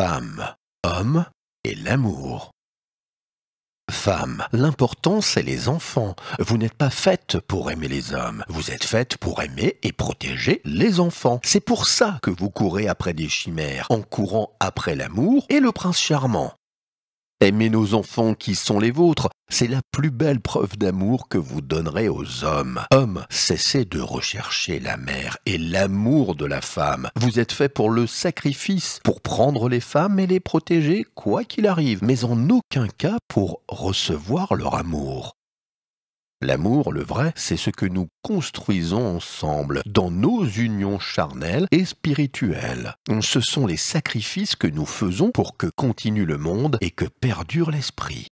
Femme, homme et l'amour. Femme, l'important c'est les enfants. Vous n'êtes pas faite pour aimer les hommes, vous êtes faite pour aimer et protéger les enfants. C'est pour ça que vous courez après des chimères, en courant après l'amour et le prince charmant. Aimez nos enfants qui sont les vôtres, c'est la plus belle preuve d'amour que vous donnerez aux hommes. Hommes, cessez de rechercher la mère et l'amour de la femme. Vous êtes fait pour le sacrifice, pour prendre les femmes et les protéger quoi qu'il arrive, mais en aucun cas pour recevoir leur amour. L'amour, le vrai, c'est ce que nous construisons ensemble dans nos unions charnelles et spirituelles. Ce sont les sacrifices que nous faisons pour que continue le monde et que perdure l'esprit.